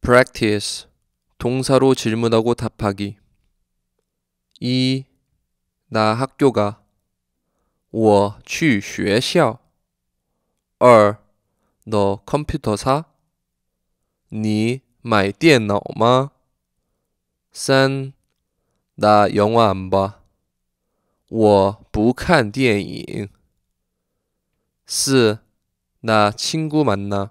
practice 동사로 질문하고 답하기 이나 학교 가. 我去学校. 2너 어, 컴퓨터 사? 你买电脑吗? 3나 영화 안 봐. 我不看电影. 4나 친구 만나.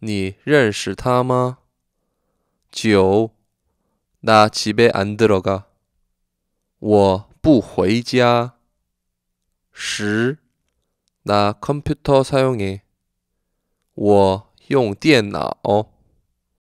你认识他吗？九，나집에안들어 가。 我不回家。十，나컴퓨터사용 해。 我用电脑。